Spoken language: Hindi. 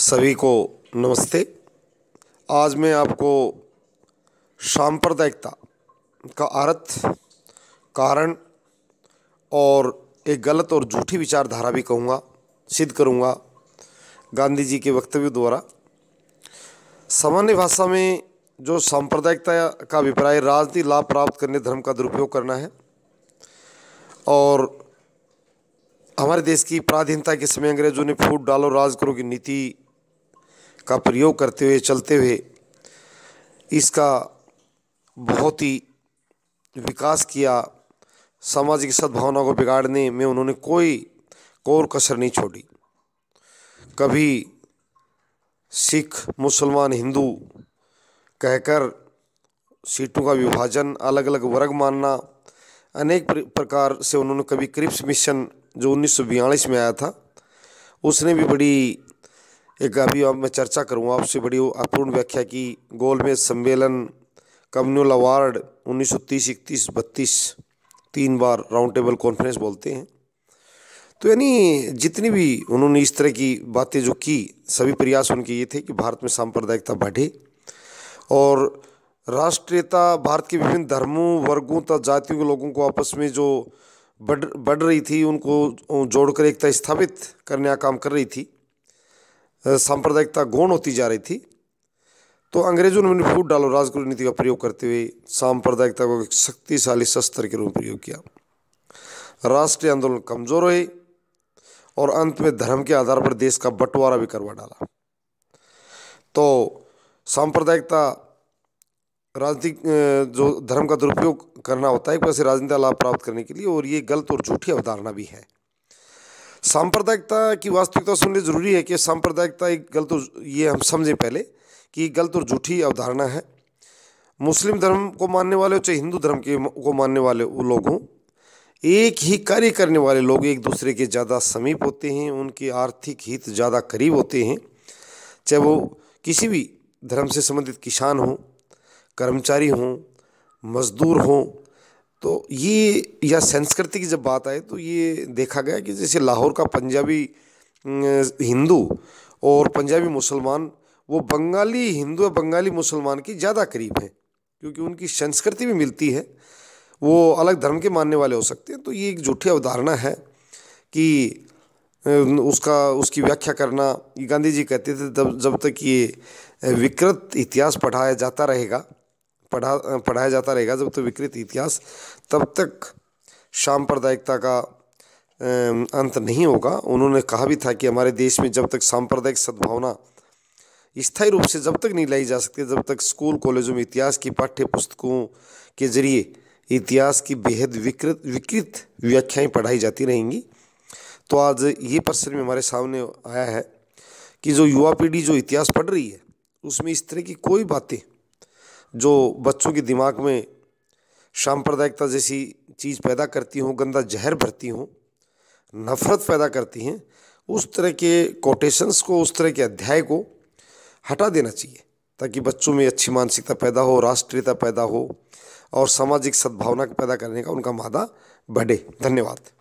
सभी को नमस्ते आज मैं आपको सांप्रदायिकता का अर्थ कारण और एक गलत और झूठी विचारधारा भी कहूँगा सिद्ध करूँगा गांधी जी के वक्तव्य द्वारा सामान्य भाषा में जो सांप्रदायिकता का अभिप्राय राजनीति लाभ प्राप्त करने धर्म का दुरुपयोग करना है और हमारे देश की प्राधीनता के समय अंग्रेजों ने फूट डालो राज करो की नीति का प्रयोग करते हुए चलते हुए इसका बहुत ही विकास किया सामाजिक सद्भावना को बिगाड़ने में उन्होंने कोई कोर कसर नहीं छोड़ी कभी सिख मुसलमान हिंदू कहकर सीटों का विभाजन अलग अलग वर्ग मानना अनेक प्रकार से उन्होंने कभी क्रिप्स मिशन जो उन्नीस में आया था उसने भी बड़ी एक अभी अब मैं चर्चा करूँगा आपसे बड़ी अपूर्ण व्याख्या की गोलमेज सम्मेलन कम्युनल अवार्ड उन्नीस सौ तीस इकतीस बत्तीस तीन बार राउंड टेबल कॉन्फ्रेंस बोलते हैं तो यानी जितनी भी उन्होंने इस तरह की बातें जो की सभी प्रयास उनके ये थे कि भारत में सांप्रदायिकता बढ़े और राष्ट्रीयता भारत के विभिन्न धर्मों वर्गों तथा जातियों के लोगों को आपस में जो बढ़ बढ़ रही थी उनको जोड़कर एकता स्थापित करने का काम कर रही थी सांप्रदायिकता गौण होती जा रही थी तो अंग्रेजों ने फूट डालो राजगुरु नीति का प्रयोग करते हुए सांप्रदायिकता को एक शक्तिशाली शस्त्र के रूप में प्रयोग किया राष्ट्रीय आंदोलन कमजोर हुए और अंत में धर्म के आधार पर देश का बंटवारा भी करवा डाला तो सांप्रदायिकता राजनीतिक जो धर्म का दुरुपयोग करना होता है एक तरह से राजनीतिक लाभ प्राप्त करने के लिए और ये गलत और झूठी अवधारणा भी है सांप्रदायिकता की वास्तविकता सुनने जरूरी है कि सांप्रदायिकता एक गलत और ये हम समझें पहले कि गलत और झूठी अवधारणा है मुस्लिम धर्म को मानने वाले हो चाहे हिंदू धर्म के को मानने वाले लोग हों एक ही कार्य करने वाले लोग एक दूसरे के ज़्यादा समीप होते हैं उनके आर्थिक हित ज़्यादा करीब होते हैं चाहे वो किसी भी धर्म से संबंधित किसान हों कर्मचारी हों मजदूर हों तो ये या संस्कृति की जब बात आए तो ये देखा गया कि जैसे लाहौर का पंजाबी हिंदू और पंजाबी मुसलमान वो बंगाली हिंदू या बंगाली मुसलमान की ज़्यादा करीब है क्योंकि उनकी संस्कृति भी मिलती है वो अलग धर्म के मानने वाले हो सकते हैं तो ये एक झूठी अवधारणा है कि उसका उसकी व्याख्या करना गांधी जी कहते थे तब जब तक ये विकृत इतिहास पढ़ाया जाता रहेगा पढ़ा पढ़ाया जाता रहेगा जब तक तो विकृत इतिहास तब तक सांप्रदायिकता का अंत नहीं होगा उन्होंने कहा भी था कि हमारे देश में जब तक सांप्रदायिक सद्भावना स्थायी रूप से जब तक नहीं लाई जा सकती जब तक स्कूल कॉलेजों में इतिहास की पाठ्य पुस्तकों के जरिए इतिहास की बेहद विकृत विकृत व्याख्याएं पढ़ाई जाती रहेंगी तो आज ये प्रश्न में हमारे सामने आया है कि जो युवा पीढ़ी जो इतिहास पढ़ रही है उसमें इस तरह की कोई बातें जो बच्चों के दिमाग में सांप्रदायिकता जैसी चीज़ पैदा करती हों गंदा जहर भरती हों नफ़रत पैदा करती हैं उस तरह के कोटेशंस को उस तरह के अध्याय को हटा देना चाहिए ताकि बच्चों में अच्छी मानसिकता पैदा हो राष्ट्रीयता पैदा हो और सामाजिक सद्भावना पैदा करने का उनका मादा बढ़े धन्यवाद